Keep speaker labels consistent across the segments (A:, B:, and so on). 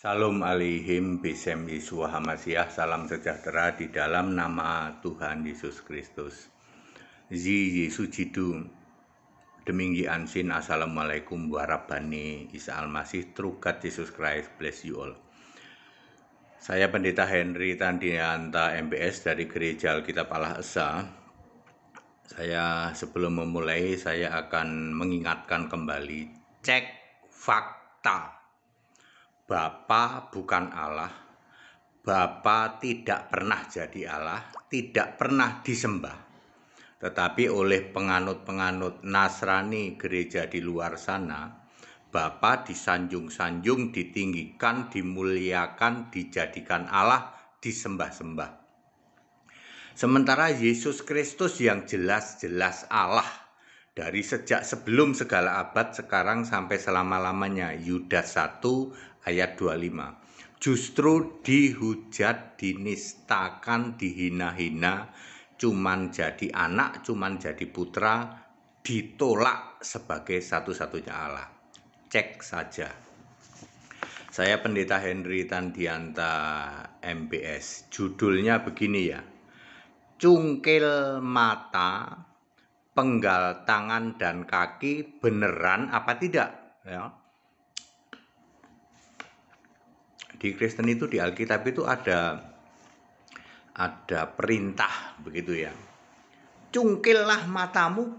A: Salam alihim bisem iswa hamasyah, salam sejahtera di dalam nama Tuhan Yesus Kristus. Zi Yesus Jidu, Deminggi Ansin, Assalamualaikum warabani Isa Almasih, Trukat Yesus Christ, bless you all. Saya Pendeta Henry Tandianta MBS dari Gereja Alkitab Allah Esa. Saya sebelum memulai, saya akan mengingatkan kembali, cek fakta Bapa bukan Allah, Bapa tidak pernah jadi Allah, tidak pernah disembah. Tetapi oleh penganut-penganut Nasrani gereja di luar sana, Bapa disanjung-sanjung, ditinggikan, dimuliakan, dijadikan Allah, disembah-sembah. Sementara Yesus Kristus yang jelas-jelas Allah dari sejak sebelum segala abad sekarang sampai selama-lamanya Yudas 1 ayat 25. Justru dihujat, dinistakan, dihina-hina, cuman jadi anak, cuman jadi putra, ditolak sebagai satu-satunya Allah. Cek saja. Saya Pendeta Henry Tandianta MBS. Judulnya begini ya. Cungkil mata, penggal tangan dan kaki beneran apa tidak? Ya. di Kristen itu di Alkitab itu ada ada perintah begitu ya. Cungkillah matamu,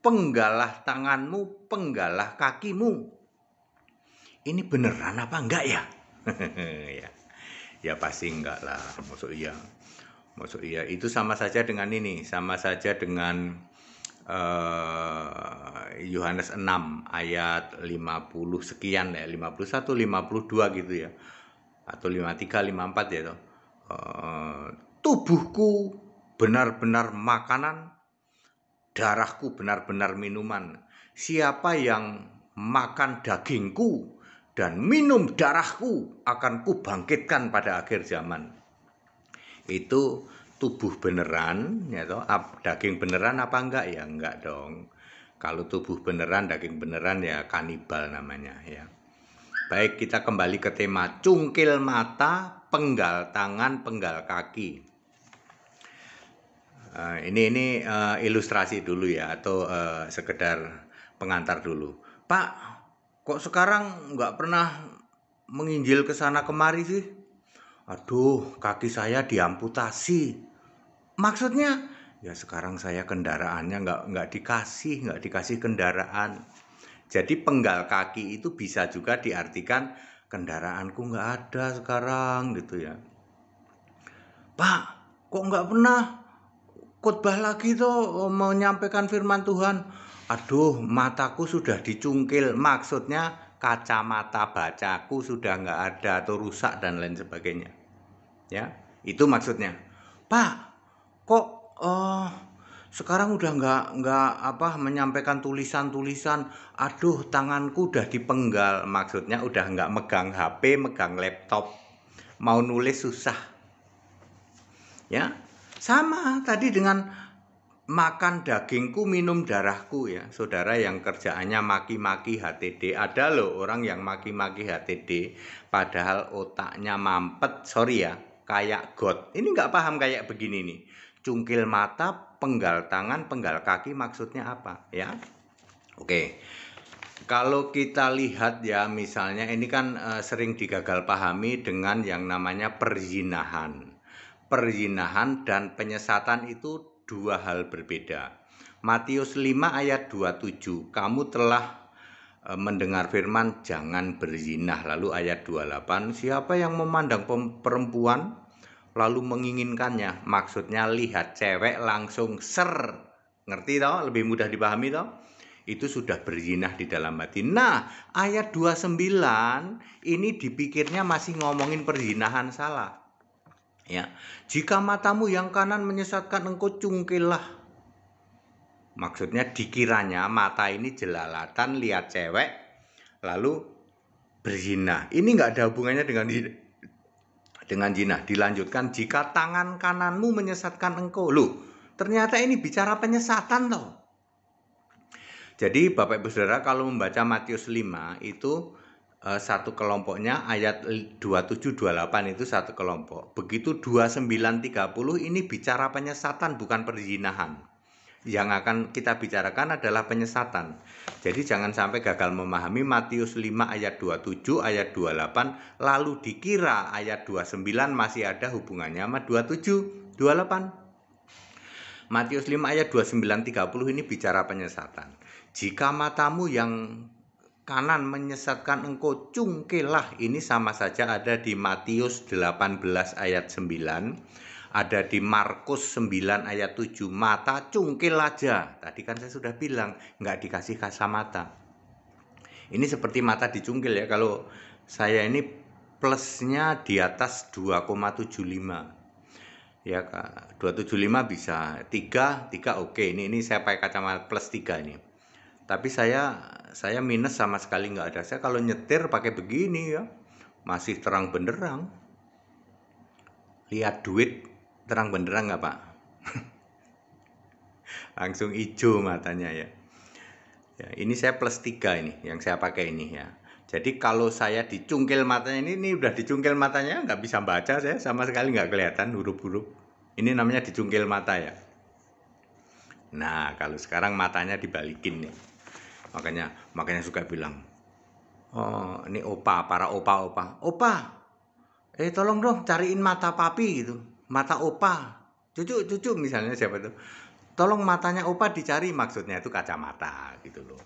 A: penggalah tanganmu, penggalah kakimu. Ini beneran apa enggak ya? ya. Ya pasti enggak lah, maksud iya. Maksud iya itu sama saja dengan ini, sama saja dengan eh, Yohanes uh, 6 ayat 50 sekian ya, 51 52 gitu ya atau 53 54 ya toh. E, tubuhku benar-benar makanan, darahku benar-benar minuman. Siapa yang makan dagingku dan minum darahku akan kubangkitkan pada akhir zaman. Itu tubuh beneran, ya toh, daging beneran apa enggak ya enggak dong. Kalau tubuh beneran, daging beneran ya kanibal namanya ya. Baik, kita kembali ke tema cungkil mata, penggal tangan, penggal kaki. Eh, ini ini eh, ilustrasi dulu ya atau eh, sekedar pengantar dulu. Pak, kok sekarang nggak pernah menginjil ke sana kemari sih? Aduh, kaki saya diamputasi. Maksudnya, ya sekarang saya kendaraannya nggak nggak dikasih nggak dikasih kendaraan jadi penggal kaki itu bisa juga diartikan kendaraanku nggak ada sekarang gitu ya. Pak, kok nggak pernah khotbah lagi tuh menyampaikan firman Tuhan. Aduh, mataku sudah dicungkil. Maksudnya kacamata bacaku sudah nggak ada atau rusak dan lain sebagainya. Ya, itu maksudnya. Pak, kok uh, sekarang udah nggak nggak apa menyampaikan tulisan-tulisan aduh tanganku udah dipenggal maksudnya udah nggak megang HP megang laptop mau nulis susah ya sama tadi dengan makan dagingku minum darahku ya saudara yang kerjaannya maki-maki HTD ada loh orang yang maki-maki HTD padahal otaknya mampet sorry ya kayak God ini nggak paham kayak begini nih cungkil mata penggal tangan, penggal kaki maksudnya apa ya? Oke. Kalau kita lihat ya misalnya ini kan e, sering digagal pahami dengan yang namanya perzinahan. Perzinahan dan penyesatan itu dua hal berbeda. Matius 5 ayat 27, kamu telah eh, mendengar firman jangan berzinah. Lalu ayat 28, siapa yang memandang perempuan lalu menginginkannya. Maksudnya lihat cewek langsung ser. Ngerti toh? Lebih mudah dipahami toh? Itu sudah berzinah di dalam hati. Nah, ayat 29 ini dipikirnya masih ngomongin perzinahan salah. Ya. Jika matamu yang kanan menyesatkan engkau cungkilah. Maksudnya dikiranya mata ini jelalatan lihat cewek lalu berzinah. Ini nggak ada hubungannya dengan dengan jinah. Dilanjutkan, jika tangan kananmu menyesatkan engkau. Loh, ternyata ini bicara penyesatan loh. Jadi Bapak Ibu Saudara kalau membaca Matius 5 itu eh, satu kelompoknya ayat 27-28 itu satu kelompok. Begitu 29-30 ini bicara penyesatan bukan perzinahan yang akan kita bicarakan adalah penyesatan. Jadi jangan sampai gagal memahami Matius 5 ayat 27 ayat 28 lalu dikira ayat 29 masih ada hubungannya sama 27 28. Matius 5 ayat 29 30 ini bicara penyesatan. Jika matamu yang kanan menyesatkan engkau cungkilah ini sama saja ada di Matius 18 ayat 9 ada di Markus 9 ayat 7 mata cungkil aja tadi kan saya sudah bilang nggak dikasih kacamata ini seperti mata dicungkil ya kalau saya ini plusnya di atas 2,75 ya 275 bisa 3 3 oke okay. ini ini saya pakai kacamata plus 3 ini tapi saya saya minus sama sekali nggak ada saya kalau nyetir pakai begini ya masih terang benderang lihat duit terang benderang nggak pak langsung hijau matanya ya. ya ini saya plus 3 ini yang saya pakai ini ya jadi kalau saya dicungkil matanya ini, ini udah dicungkil matanya nggak bisa baca saya sama sekali nggak kelihatan huruf-huruf. Ini namanya dicungkil mata ya. Nah kalau sekarang matanya dibalikin nih. Makanya makanya suka bilang, oh ini opa para opa opa opa, eh tolong dong cariin mata papi gitu mata opa cucu cucu misalnya siapa itu tolong matanya opa dicari maksudnya itu kacamata gitu loh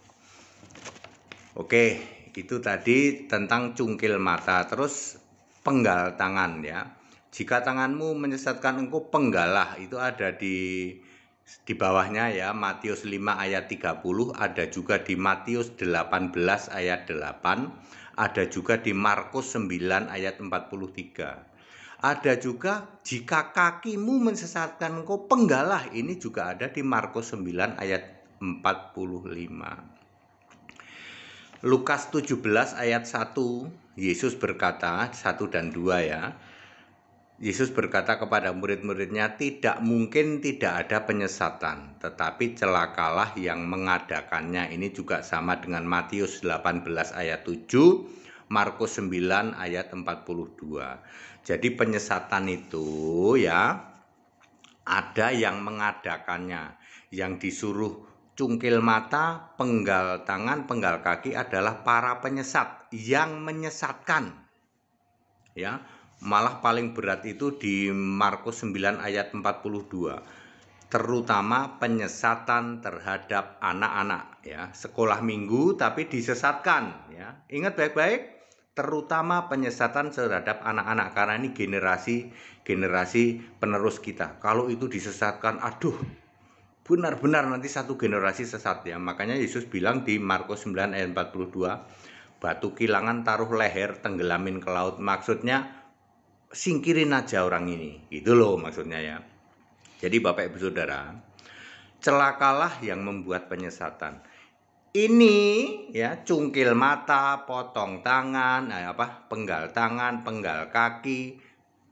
A: oke itu tadi tentang cungkil mata terus penggal tangan ya jika tanganmu menyesatkan engkau penggalah itu ada di di bawahnya ya Matius 5 ayat 30 ada juga di Matius 18 ayat 8 ada juga di Markus 9 ayat 43 ada juga jika kakimu mensesatkan engkau penggalah ini juga ada di Markus 9 ayat 45. Lukas 17 ayat 1 Yesus berkata 1 dan 2 ya. Yesus berkata kepada murid-muridnya tidak mungkin tidak ada penyesatan tetapi celakalah yang mengadakannya ini juga sama dengan Matius 18 ayat 7 Markus 9 ayat 42. Jadi penyesatan itu ya ada yang mengadakannya, yang disuruh cungkil mata, penggal tangan, penggal kaki adalah para penyesat yang menyesatkan. Ya, malah paling berat itu di Markus 9 ayat 42 terutama penyesatan terhadap anak-anak ya sekolah minggu tapi disesatkan ya ingat baik-baik terutama penyesatan terhadap anak-anak karena ini generasi generasi penerus kita. Kalau itu disesatkan, aduh, benar-benar nanti satu generasi sesat ya. Makanya Yesus bilang di Markus 9 ayat 42, batu kilangan taruh leher tenggelamin ke laut. Maksudnya singkirin aja orang ini. itu loh maksudnya ya. Jadi Bapak Ibu Saudara, celakalah yang membuat penyesatan ini ya cungkil mata, potong tangan, eh, apa penggal tangan, penggal kaki,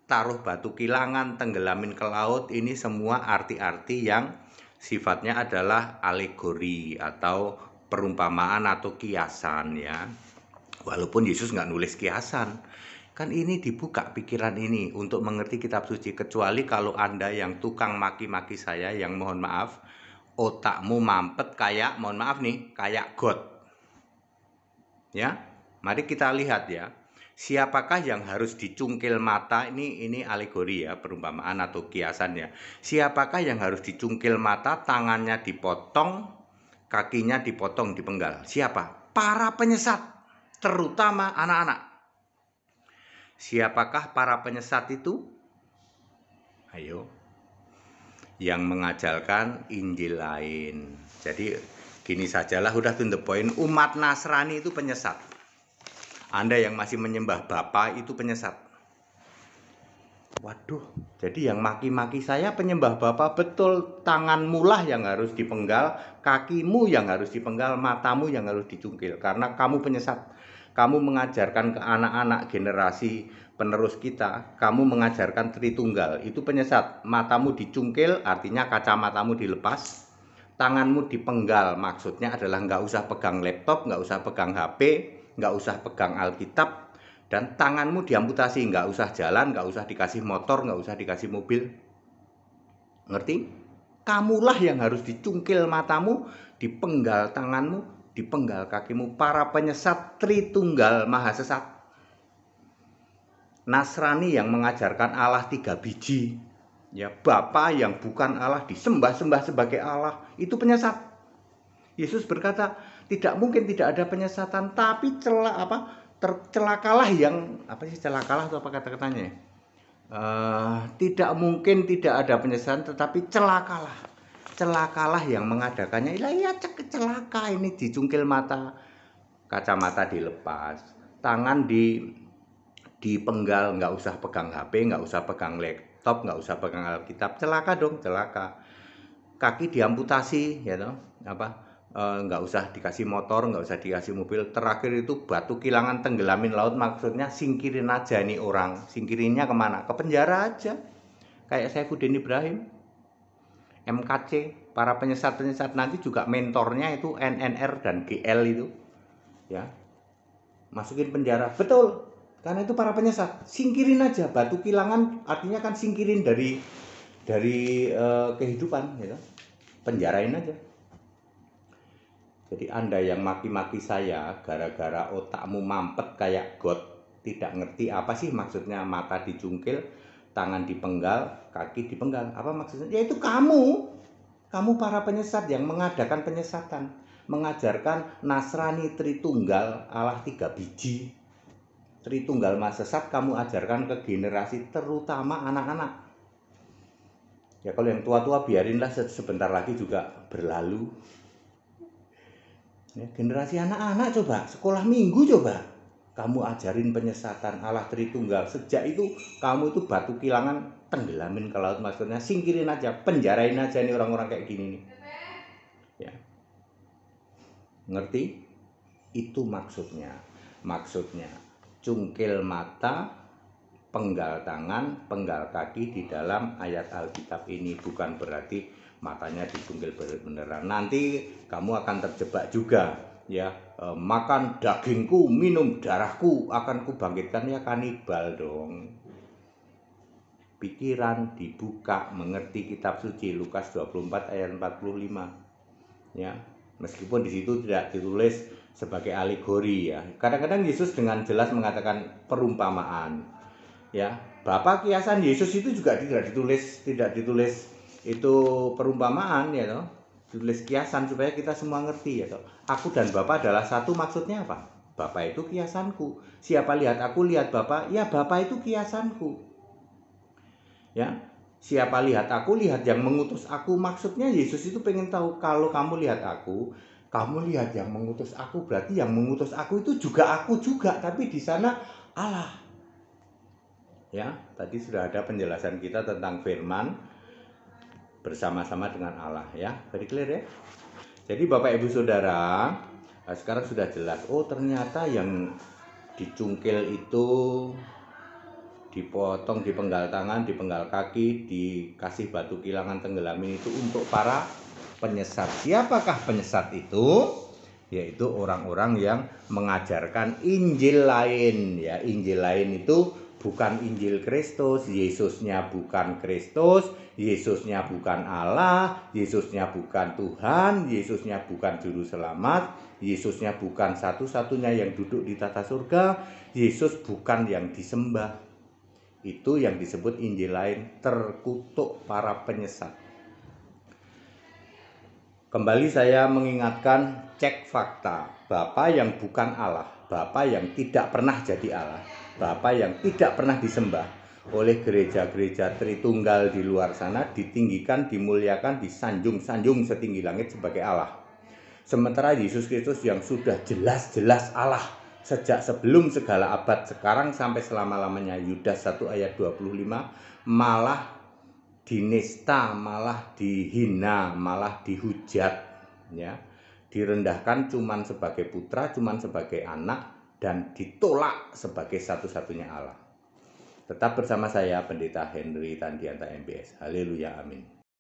A: taruh batu kilangan, tenggelamin ke laut, ini semua arti-arti yang sifatnya adalah alegori atau perumpamaan atau kiasan ya. Walaupun Yesus nggak nulis kiasan, kan ini dibuka pikiran ini untuk mengerti kitab suci kecuali kalau Anda yang tukang maki-maki saya yang mohon maaf otakmu mampet kayak mohon maaf nih kayak god ya mari kita lihat ya siapakah yang harus dicungkil mata ini ini alegori ya perumpamaan atau kiasannya siapakah yang harus dicungkil mata tangannya dipotong kakinya dipotong dipenggal siapa para penyesat terutama anak-anak siapakah para penyesat itu ayo yang mengajarkan Injil lain. Jadi gini sajalah udah to the point umat Nasrani itu penyesat. Anda yang masih menyembah Bapa itu penyesat. Waduh, jadi yang maki-maki saya penyembah Bapa betul tangan mulah yang harus dipenggal, kakimu yang harus dipenggal, matamu yang harus dicungkil karena kamu penyesat kamu mengajarkan ke anak-anak generasi penerus kita, kamu mengajarkan Tritunggal, itu penyesat. Matamu dicungkil, artinya kacamatamu dilepas, tanganmu dipenggal, maksudnya adalah nggak usah pegang laptop, nggak usah pegang HP, nggak usah pegang Alkitab, dan tanganmu diamputasi, nggak usah jalan, nggak usah dikasih motor, nggak usah dikasih mobil. Ngerti? Kamulah yang harus dicungkil matamu, dipenggal tanganmu, dipenggal kakimu para penyesat Tritunggal Maha Sesat. Nasrani yang mengajarkan Allah tiga biji, ya Bapa yang bukan Allah disembah-sembah sebagai Allah itu penyesat. Yesus berkata, tidak mungkin tidak ada penyesatan, tapi celah apa? Tercelakalah yang apa sih celakalah atau apa kata-katanya Uh, tidak mungkin tidak ada penyesatan, tetapi celakalah celakalah yang mengadakannya ilah ya celaka ini dicungkil mata kacamata dilepas tangan di di penggal, nggak usah pegang HP nggak usah pegang laptop nggak usah pegang Alkitab celaka dong celaka kaki diamputasi ya you know, apa eh, nggak e, usah dikasih motor nggak usah dikasih mobil terakhir itu batu kilangan tenggelamin laut maksudnya singkirin aja nih orang singkirinnya kemana ke penjara aja kayak saya Saifuddin Ibrahim MKC, para penyesat-penyesat nanti juga mentornya itu NNR dan GL itu. Ya. Masukin penjara. Betul. Karena itu para penyesat, singkirin aja batu kilangan artinya kan singkirin dari dari uh, kehidupan gitu. Penjarain aja. Jadi Anda yang maki-maki saya gara-gara otakmu mampet kayak got, tidak ngerti apa sih maksudnya mata dijungkil tangan dipenggal, kaki dipenggal. Apa maksudnya? Yaitu kamu. Kamu para penyesat yang mengadakan penyesatan, mengajarkan Nasrani Tritunggal Allah tiga biji. Tritunggal Mas sesat kamu ajarkan ke generasi terutama anak-anak. Ya kalau yang tua-tua biarinlah sebentar lagi juga berlalu. Ya, generasi anak-anak coba, sekolah minggu coba kamu ajarin penyesatan Allah Tritunggal sejak itu kamu itu batu kilangan tenggelamin ke laut maksudnya singkirin aja penjarain aja nih orang-orang kayak gini nih ya ngerti itu maksudnya maksudnya cungkil mata penggal tangan penggal kaki di dalam ayat Alkitab ini bukan berarti matanya dicungkil beneran nanti kamu akan terjebak juga ya e, makan dagingku, minum darahku akan kubangkitkan ya kanibal dong. Pikiran dibuka mengerti kitab suci Lukas 24 ayat 45. Ya, meskipun di situ tidak ditulis sebagai alegori ya. Kadang-kadang Yesus dengan jelas mengatakan perumpamaan. Ya, Bapak kiasan Yesus itu juga tidak ditulis tidak ditulis itu perumpamaan ya you know Tulis kiasan supaya kita semua ngerti ya toh. Aku dan Bapak adalah satu maksudnya apa? Bapak itu kiasanku. Siapa lihat aku lihat Bapak, ya Bapak itu kiasanku. Ya, siapa lihat aku lihat yang mengutus aku maksudnya Yesus itu pengen tahu kalau kamu lihat aku kamu lihat yang mengutus aku berarti yang mengutus aku itu juga aku juga tapi di sana Allah ya tadi sudah ada penjelasan kita tentang firman bersama-sama dengan Allah ya. Very clear ya. Jadi Bapak Ibu Saudara, eh, sekarang sudah jelas. Oh, ternyata yang dicungkil itu dipotong di penggal tangan, di penggal kaki, dikasih batu kilangan tenggelamin itu untuk para penyesat. Siapakah penyesat itu? Yaitu orang-orang yang mengajarkan Injil lain ya. Injil lain itu bukan Injil Kristus, Yesusnya bukan Kristus, Yesusnya bukan Allah, Yesusnya bukan Tuhan, Yesusnya bukan Juru Selamat, Yesusnya bukan satu-satunya yang duduk di tata surga, Yesus bukan yang disembah. Itu yang disebut Injil lain terkutuk para penyesat. Kembali saya mengingatkan cek fakta, Bapak yang bukan Allah, Bapak yang tidak pernah jadi Allah, Bapak yang tidak pernah disembah oleh gereja-gereja Tritunggal di luar sana ditinggikan, dimuliakan, disanjung-sanjung setinggi langit sebagai Allah. Sementara Yesus Kristus yang sudah jelas-jelas Allah sejak sebelum segala abad sekarang sampai selama-lamanya Yudas 1 ayat 25 malah dinista, malah dihina, malah dihujat ya. Direndahkan cuman sebagai putra, cuman sebagai anak, dan ditolak sebagai satu-satunya Allah. Tetap bersama saya Pendeta Henry Tandianta MBS. Haleluya amin.